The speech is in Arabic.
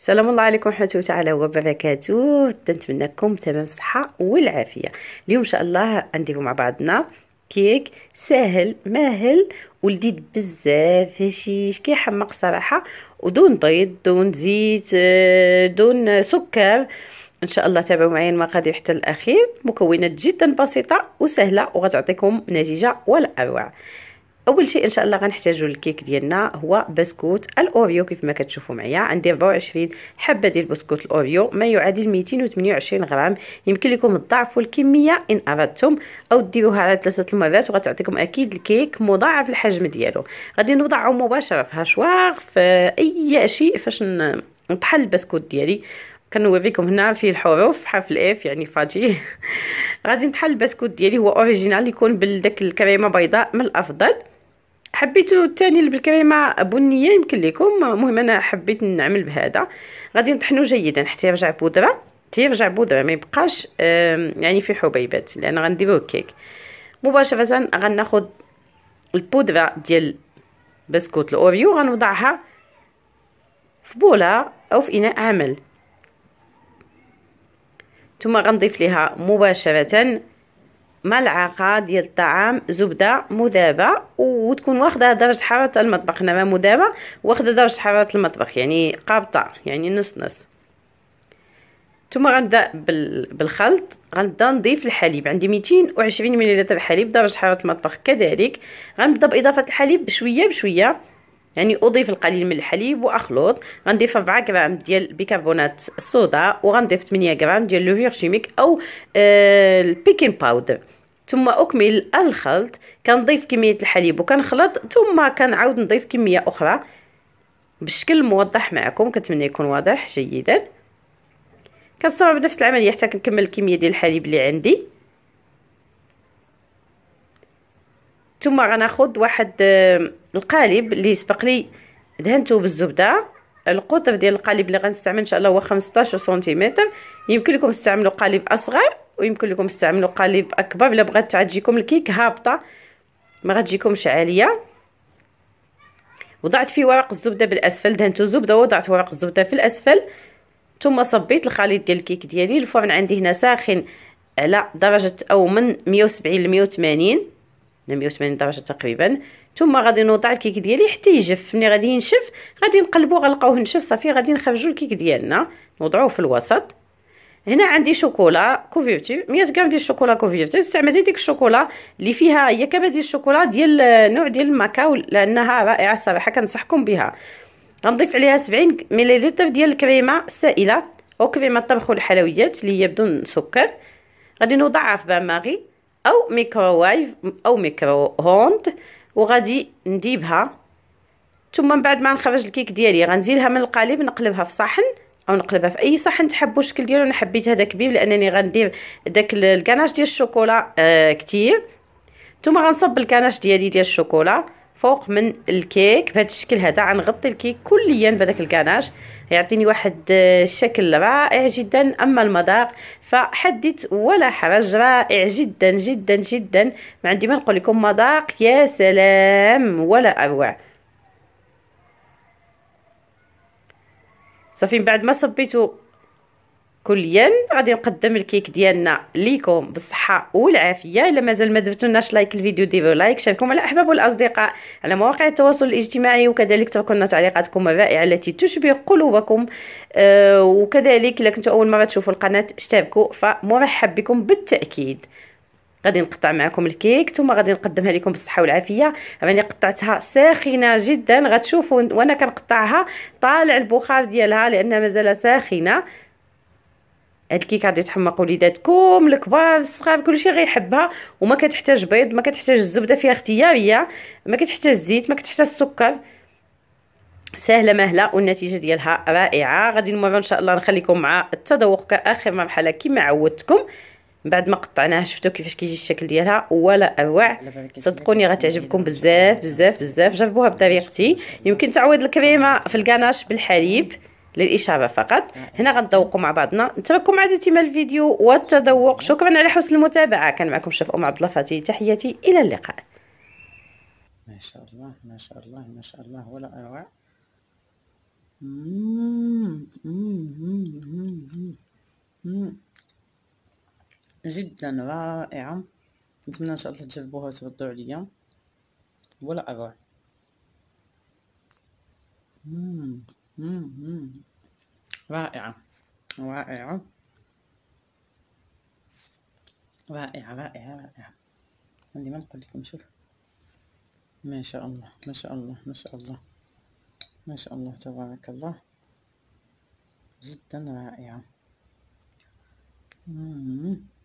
السلام الله عليكم ورحمه الله تعالى وبركاته نتمنىكم تمام الصحه والعافيه اليوم ان شاء الله نديرو مع بعضنا كيك ساهل ماهل ولذيذ بزاف هشيش كيحمق صراحه ودون بيض دون زيت آه، دون سكر ان شاء الله تابعوا معايا المقادير حتى الاخير مكونات جدا بسيطه وسهله وغتعطيكم نتيجه ولا اروع اول شيء ان شاء الله غنحتاجو الكيك ديالنا هو بسكوت الاوريو كيف ما كتشوفوا معايا عندي 24 حبه ديال بسكوت الاوريو ما يعادل 228 غرام يمكن لكم تضاعفوا الكميه ان اردتم او ديروها على ثلاثه المرات وغتعطيكم اكيد الكيك مضاعف الحجم ديالو غادي نوضعه مباشره في هاشواغ في اي شيء فاش نطحن البسكوت ديالي كنوريكم هنا فيه الحروف حرف الاف يعني فاتي غادي نطحن البسكوت ديالي هو اوريجينال يكون بالداك الكريمه بيضاء من الافضل حبيتو الثاني بالكريمه بنيه يمكن لكم المهم انا حبيت نعمل بهذا غادي نطحنو جيدا حتى يرجع بودره حتى يرجع بودره ما يبقاش يعني في حبيبات لان غنديرو الكيك مباشره غناخذ البودره ديال بسكوت الاوريو غنوضعها في بوله او في اناء عمل ثم غنضيف لها مباشره ملعقه ديال الطعام زبده مذابه وتكون واخده درجه حراره المطبخ انما مذابه واخده درجه حراره المطبخ يعني قابطه يعني نص نص ثم غنبدا بالخلط غنبدا نضيف الحليب عندي 220 ملل حليب درجه حراره المطبخ كذلك غنبدا باضافه الحليب بشويه بشويه يعني اضيف القليل من الحليب واخلط غنضيف 4 غرام ديال بيكربونات الصودا وغنضيف 8 غرام ديال لوفيغ شيميك او آه، البيكين باودر ثم اكمل الخلط كنضيف كميه الحليب وكنخلط ثم كنعاود نضيف كميه اخرى بشكل موضح معكم كنتمنى يكون واضح جيدا كنستمر بنفس العمليه حتى كنكمل الكميه ديال الحليب اللي عندي ثم غناخد واحد آه، القالب اللي سبق لي دهنته بالزبده القطر ديال القالب اللي غنستعمل ان شاء الله هو 15 سنتيمتر يمكن لكم تستعملوا قالب اصغر ويمكن لكم تستعملوا قالب اكبر الا بغات تجيكم الكيك هابطه ما غتجيكمش عاليه وضعت فيه ورق الزبده بالاسفل دهنته زبده وضعت ورق الزبده في الاسفل ثم صبيت الخليط ديال الكيك ديالي الفرن عندي هنا ساخن على درجه او من 170 ل 180 180 درجه تقريبا ثم غادي نوضع الكيك ديالي حتى يجف ملي غادي ينشف غادي نقلبو غنلقاوه نشف صافي غادي نخرجوا الكيك ديالنا نوضعوه في الوسط هنا عندي شوكولا كوفيرتي 100 غرام ديال الشوكولا كوفيرتي استعملت ديك الشوكولا اللي فيها هي ديال الشوكولا ديال نوع ديال الماكاو لانها رائعه الصراحه كنصحكم بها غنضيف عليها 70 مليلتر ديال الكريمه السائله او كريمه الطبخ والحلويات اللي هي بدون سكر غادي نوضعها في بان ماغي او ميكروويف او ميكرو هوند وغادي نديبها ثم من بعد ما نخرج الكيك ديالي غنزيلها من القالب نقلبها في صحن او نقلبها في اي صحن تحبوا الشكل ديالو انا حبيت هذا كبير لانني غندير داك الكناش ديال الشوكولا آه كتير ثم غنصب الكناش ديالي ديال الشوكولا فوق من الكيك بهذا الشكل هذا غنغطي الكيك كليا بهذاك الكناش يعطيني واحد الشكل آه، رائع جدا اما المذاق فحدت ولا حرج رائع جدا جدا جدا ما عندي ما نقول لكم مذاق يا سلام ولا اروع صافي من بعد ما صبيتو كليا غادي نقدم الكيك ديالنا ليكم بالصحه والعافيه الا مازال ما درتوناش لايك الفيديو ديروا لايك شاركوا مع الاحباب والاصدقاء على مواقع التواصل الاجتماعي وكذلك اتركوا لنا تعليقاتكم الرائعه التي تشبه قلوبكم آه وكذلك الا كنتوا اول مره تشوفوا القناه اشتركوا فمرحب بكم بالتاكيد غادي نقطع معكم الكيك ثم غادي نقدمها لكم بالصحه والعافيه راني قطعتها ساخنه جدا غتشوفوا وانا كنقطعها طالع البخار ديالها لانها مازال ساخنه هاد الكيكه غادي تحمق وليداتكم الكبار الصغار كلشي غيحبها وما كتحتاج بيض ما كتحتاج الزبده فيها اختياريه ما كتحتاج الزيت ما كتحتاج السكر سهله مهله والنتيجه ديالها رائعه غادي نمر ان شاء الله نخليكم مع التذوق كاخر مرحله كما عودتكم من بعد ما قطعناها شفتوا كيفاش كيجي الشكل ديالها ولا اروع صدقوني غتعجبكم بزاف بزاف بزاف جربوها بطريقتي يمكن تعويض الكريمه في الكناش بالحليب للاشاره فقط آه. هنا غنذوقوا مع بعضنا نتمنىكم مع اتمام الفيديو والتذوق شكرا على حسن المتابعه كان معكم الشيف ام عبد الله فاتي تحياتي الى اللقاء ما شاء الله ما شاء الله ما شاء الله ولا اروع جدا رائعه نتمنى ان شاء الله تجربوها وتردوا عليا ولا اروع مم. مم. رائعة رائعة رائعة رائعة رائعة عندي ما نقول لكم شوف ما شاء الله ما شاء الله ما شاء الله ما شاء الله تبارك الله جدا رائعة مم.